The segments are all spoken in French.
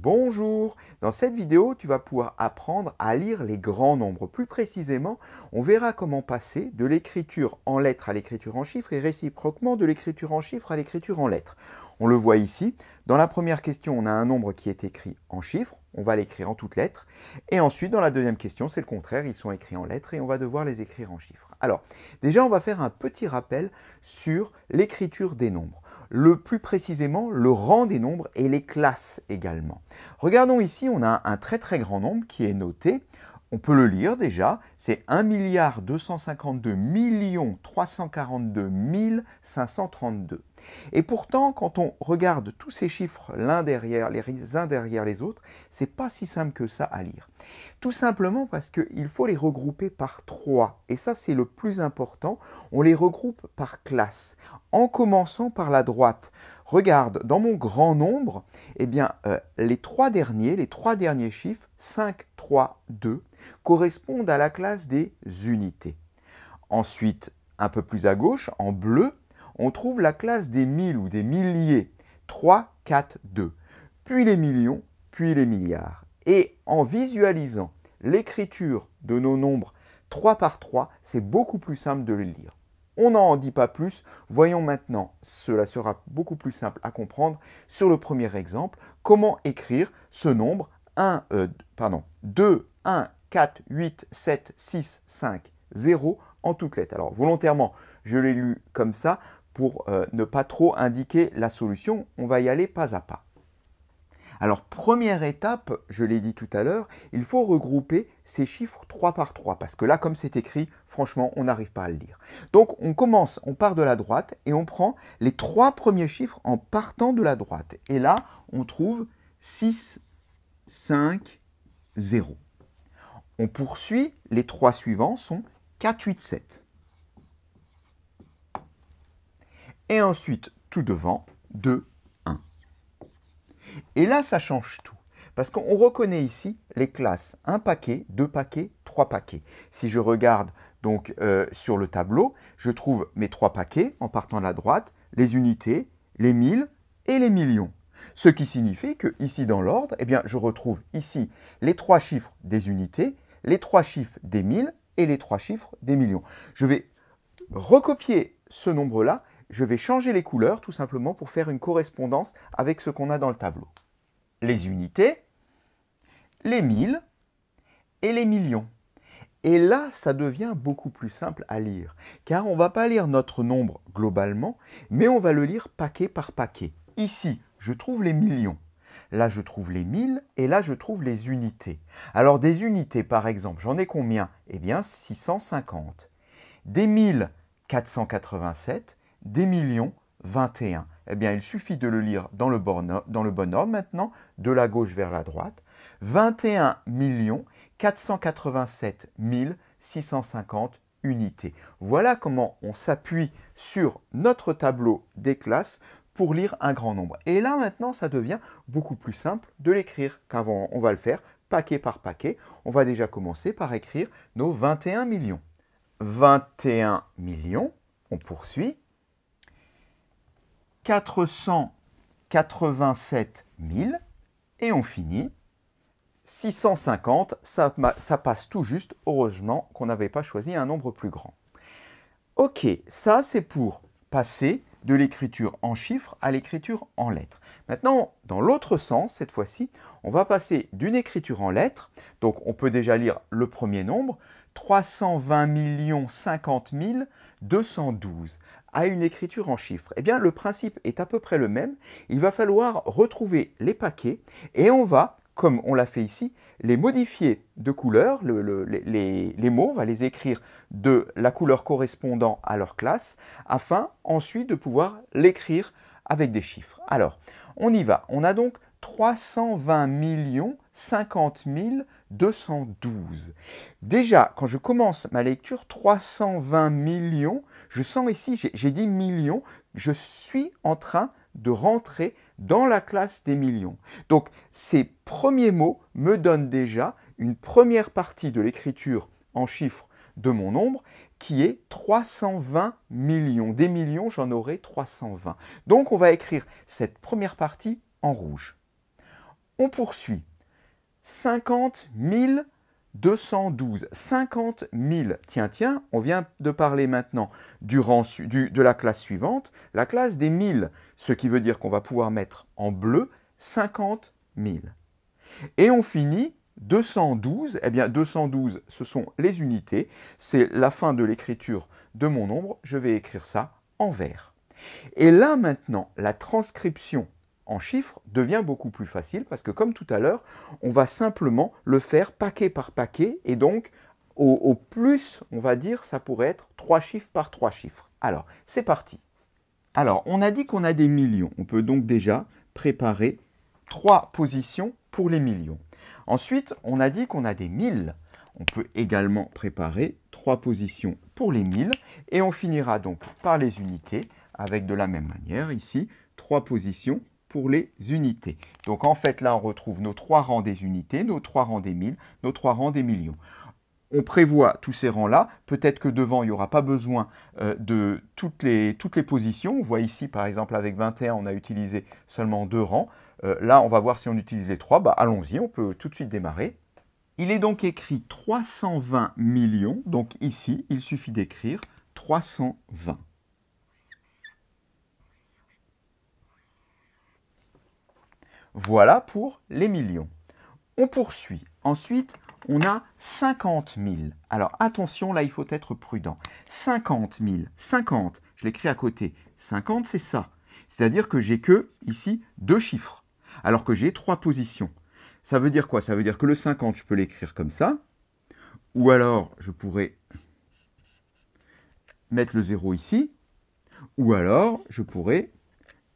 Bonjour Dans cette vidéo, tu vas pouvoir apprendre à lire les grands nombres. Plus précisément, on verra comment passer de l'écriture en lettres à l'écriture en chiffres et réciproquement de l'écriture en chiffres à l'écriture en lettres. On le voit ici. Dans la première question, on a un nombre qui est écrit en chiffres. On va l'écrire en toutes lettres. Et ensuite, dans la deuxième question, c'est le contraire. Ils sont écrits en lettres et on va devoir les écrire en chiffres. Alors, déjà, on va faire un petit rappel sur l'écriture des nombres le plus précisément le rang des nombres et les classes également. Regardons ici, on a un très très grand nombre qui est noté. On peut le lire déjà, c'est 1 milliard 252 342 532. Et pourtant, quand on regarde tous ces chiffres l'un derrière les uns derrière les autres, c'est pas si simple que ça à lire. Tout simplement parce qu'il faut les regrouper par trois. Et ça, c'est le plus important. On les regroupe par classe en commençant par la droite. Regarde, dans mon grand nombre, eh bien, euh, les trois derniers, les trois derniers chiffres, 5, 3, 2, correspondent à la classe des unités. Ensuite, un peu plus à gauche, en bleu, on trouve la classe des mille ou des milliers, 3, 4, 2, puis les millions, puis les milliards. Et en visualisant l'écriture de nos nombres 3 par 3, c'est beaucoup plus simple de les lire. On n'en dit pas plus, voyons maintenant, cela sera beaucoup plus simple à comprendre, sur le premier exemple, comment écrire ce nombre 1, euh, pardon, 2, 1, 4, 8, 7, 6, 5, 0 en toutes lettres. Alors volontairement, je l'ai lu comme ça pour euh, ne pas trop indiquer la solution, on va y aller pas à pas. Alors première étape, je l'ai dit tout à l'heure, il faut regrouper ces chiffres 3 par 3 parce que là comme c'est écrit, franchement on n'arrive pas à le lire. Donc on commence, on part de la droite et on prend les trois premiers chiffres en partant de la droite. Et là on trouve 6, 5, 0. On poursuit, les trois suivants sont 4, 8, 7. Et ensuite, tout devant, 2, et là, ça change tout. Parce qu'on reconnaît ici les classes un paquet, deux paquets, trois paquets. Si je regarde donc euh, sur le tableau, je trouve mes trois paquets en partant de la droite, les unités, les mille et les millions. Ce qui signifie que ici dans l'ordre, eh bien, je retrouve ici les trois chiffres des unités, les trois chiffres des mille et les trois chiffres des millions. Je vais recopier ce nombre-là, je vais changer les couleurs tout simplement pour faire une correspondance avec ce qu'on a dans le tableau les unités, les mille et les millions. Et là, ça devient beaucoup plus simple à lire, car on ne va pas lire notre nombre globalement, mais on va le lire paquet par paquet. Ici, je trouve les millions, là je trouve les mille, et là je trouve les unités. Alors des unités, par exemple, j'en ai combien Eh bien 650. Des mille, 487, des millions, 21 eh bien, il suffit de le lire dans le, bon, ordre maintenant, de la gauche vers la droite. 21 487 650 unités. Voilà comment on s'appuie sur notre tableau des classes pour lire un grand nombre. Et là, maintenant, ça devient beaucoup plus simple de l'écrire qu'avant. On va le faire paquet par paquet. On va déjà commencer par écrire nos 21 millions. 21 millions, on poursuit. 487 000 et on finit 650, ça, ça passe tout juste, heureusement qu'on n'avait pas choisi un nombre plus grand. Ok, ça c'est pour passer de l'écriture en chiffres à l'écriture en lettres. Maintenant, dans l'autre sens, cette fois-ci, on va passer d'une écriture en lettres, donc on peut déjà lire le premier nombre, 320 50 212 à une écriture en chiffres Eh bien, le principe est à peu près le même. Il va falloir retrouver les paquets et on va, comme on l'a fait ici, les modifier de couleur. les, mots, on va les écrire de la couleur correspondant à leur classe afin ensuite de pouvoir l'écrire avec des chiffres. Alors, on y va. On a donc 320 millions 50 212. Déjà, quand je commence ma lecture, 320 millions je sens ici, j'ai dit millions, je suis en train de rentrer dans la classe des millions. Donc ces premiers mots me donnent déjà une première partie de l'écriture en chiffres de mon nombre qui est 320 millions. Des millions, j'en aurai 320. Donc on va écrire cette première partie en rouge. On poursuit. 50 000 212, 50 000. Tiens, tiens, on vient de parler maintenant de la classe suivante, la classe des 1000, ce qui veut dire qu'on va pouvoir mettre en bleu 50 000. Et on finit 212, eh bien 212, ce sont les unités, c'est la fin de l'écriture de mon nombre, je vais écrire ça en vert. Et là maintenant, la transcription en chiffres devient beaucoup plus facile parce que comme tout à l'heure, on va simplement le faire paquet par paquet et donc au, plus, on va dire, ça pourrait être trois chiffres par trois chiffres. Alors, c'est parti. Alors, on a dit qu'on a des millions. On peut donc déjà préparer trois positions pour les millions. Ensuite, on a dit qu'on a des mille. On peut également préparer trois positions pour les mille. Et on finira donc par les unités avec de la même manière ici trois positions pour les unités. Donc en fait, là, on retrouve nos trois rangs des unités, nos trois rangs des mille, nos trois rangs des millions. On prévoit tous ces rangs-là. Peut-être que devant, il n'y aura pas besoin euh, de toutes les, toutes les positions. On voit ici, par exemple, avec 21, on a utilisé seulement deux rangs. Euh, là, on va voir si on utilise les trois. Bah, allons-y, on peut tout de suite démarrer. Il est donc écrit 320 millions. Donc ici, il suffit d'écrire 320. Voilà pour les millions. On poursuit. Ensuite, on a 50 000. Alors attention, là, il faut être prudent. 50 000, 50, je l'écris à côté. 50, c'est ça. C'est-à-dire que j'ai que, ici, deux chiffres, alors que j'ai trois positions. Ça veut dire quoi Ça veut dire que le 50, je peux l'écrire comme ça. Ou alors, je pourrais mettre le 0 ici. Ou alors, je pourrais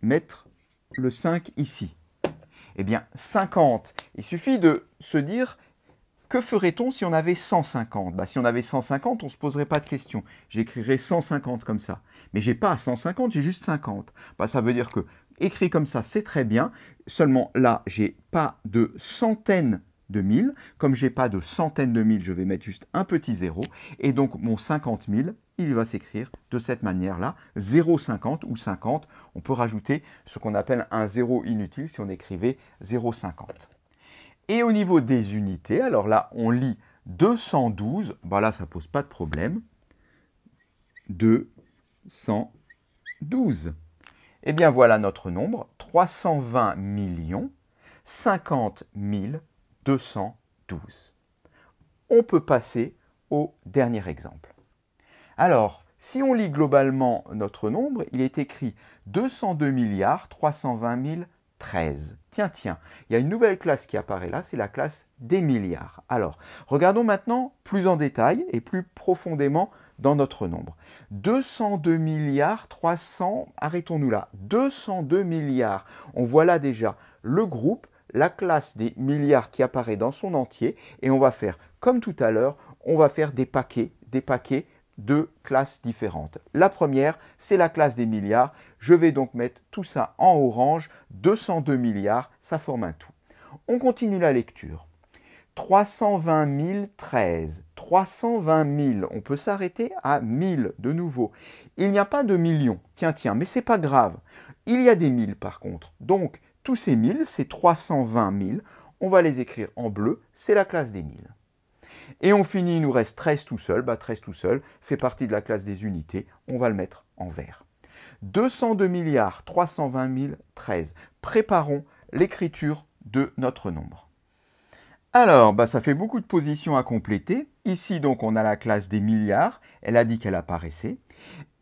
mettre le 5 ici. Eh bien, 50. Il suffit de se dire, que ferait-on si on avait 150 bah, Si on avait 150, on ne se poserait pas de questions. J'écrirais 150 comme ça. Mais j'ai pas 150, j'ai juste 50. Bah, ça veut dire que écrit comme ça, c'est très bien. Seulement là, n'ai pas de centaines de mille. Comme j'ai pas de centaines de mille, je vais mettre juste un petit zéro. Et donc mon 50 000, il va s'écrire de cette manière-là, 0,50 ou 50. On peut rajouter ce qu'on appelle un 0 inutile si on écrivait 0,50. Et au niveau des unités, alors là, on lit 212. Bah là, ça ne pose pas de problème. 212. Eh bien, voilà notre nombre. 320 millions 50 212. On peut passer au dernier exemple. Alors, si on lit globalement notre nombre, il est écrit 202 milliards 320 013. Tiens, tiens, il y a une nouvelle classe qui apparaît là, c'est la classe des milliards. Alors, regardons maintenant plus en détail et plus profondément dans notre nombre. 202 milliards 300, arrêtons-nous là, 202 milliards. On voit là déjà le groupe, la classe des milliards qui apparaît dans son entier et on va faire comme tout à l'heure, on va faire des paquets, des paquets deux classes différentes. La première, c'est la classe des milliards. Je vais donc mettre tout ça en orange. 202 milliards, ça forme un tout. On continue la lecture. 320 013. 320 000. On peut s'arrêter à 1000 de nouveau. Il n'y a pas de millions. Tiens, tiens, mais c'est pas grave. Il y a des 1000 par contre. Donc, tous ces 1000, c'est 320 000. On va les écrire en bleu. C'est la classe des 1000. Et on finit, il nous reste 13 tout seul. Bah, 13 tout seul fait partie de la classe des unités. On va le mettre en vert. 202 milliards 320 000 13. Préparons l'écriture de notre nombre. Alors, bah, ça fait beaucoup de positions à compléter. Ici, donc, on a la classe des milliards. Elle a dit qu'elle apparaissait.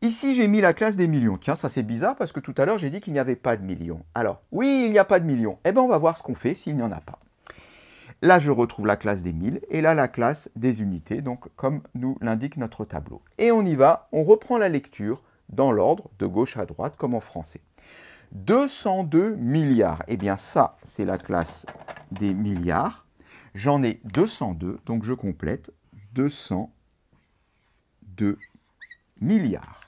Ici, j'ai mis la classe des millions. Tiens, ça c'est bizarre parce que tout à l'heure, j'ai dit qu'il n'y avait pas de millions. Alors, oui, il n'y a pas de millions. Eh bien, on va voir ce qu'on fait s'il n'y en a pas. Là, je retrouve la classe des 1000 et là, la classe des unités, donc comme nous l'indique notre tableau. Et on y va, on reprend la lecture dans l'ordre de gauche à droite comme en français. 202 milliards, eh bien ça, c'est la classe des milliards. J'en ai 202, donc je complète 202 milliards.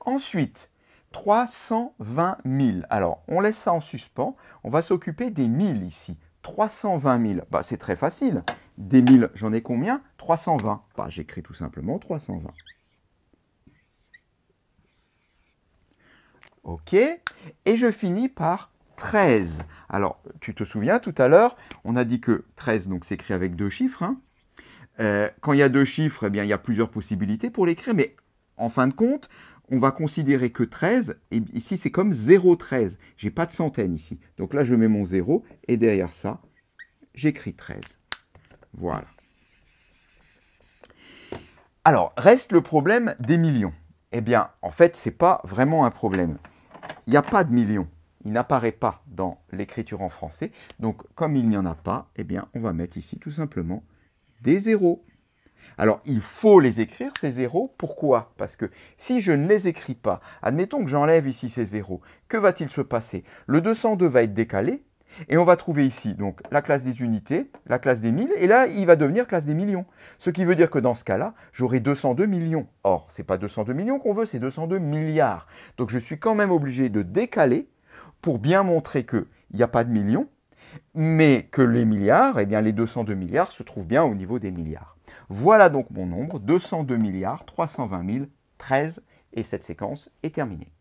Ensuite, 320 000. Alors, on laisse ça en suspens. On va s'occuper des 1000 ici. 320 000, bah, c'est très facile. Des 1000, j'en ai combien 320. Bah, J'écris tout simplement 320. OK. Et je finis par 13. Alors, tu te souviens, tout à l'heure, on a dit que 13, donc s'écrit avec deux chiffres. Hein. Euh, quand il y a deux chiffres, eh bien, il y a plusieurs possibilités pour l'écrire, mais en fin de compte, on va considérer que 13, et ici c'est comme 0,13. J'ai pas de centaine ici. Donc là, je mets mon 0 et derrière ça, j'écris 13. Voilà. Alors, reste le problème des millions. Eh bien, en fait, ce n'est pas vraiment un problème. Il n'y a pas de millions. Il n'apparaît pas dans l'écriture en français. Donc, comme il n'y en a pas, eh bien, on va mettre ici tout simplement des zéros. Alors, il faut les écrire, ces zéros. Pourquoi Parce que si je ne les écris pas, admettons que j'enlève ici ces zéros, que va-t-il se passer Le 202 va être décalé, et on va trouver ici donc la classe des unités, la classe des 1000, et là, il va devenir classe des millions. Ce qui veut dire que dans ce cas-là, j'aurai 202 millions. Or, ce n'est pas 202 millions qu'on veut, c'est 202 milliards. Donc, je suis quand même obligé de décaler pour bien montrer qu'il n'y a pas de millions, mais que les milliards, et eh bien les 202 milliards se trouvent bien au niveau des milliards. Voilà donc mon nombre, 202 milliards 320 013, et cette séquence est terminée.